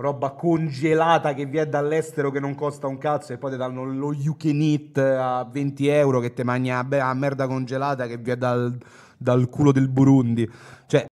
roba congelata che viene dall'estero che non costa un cazzo e poi ti danno lo you can eat a 20 euro che ti mangia a merda congelata che viene dal, dal culo del Burundi. Cioè,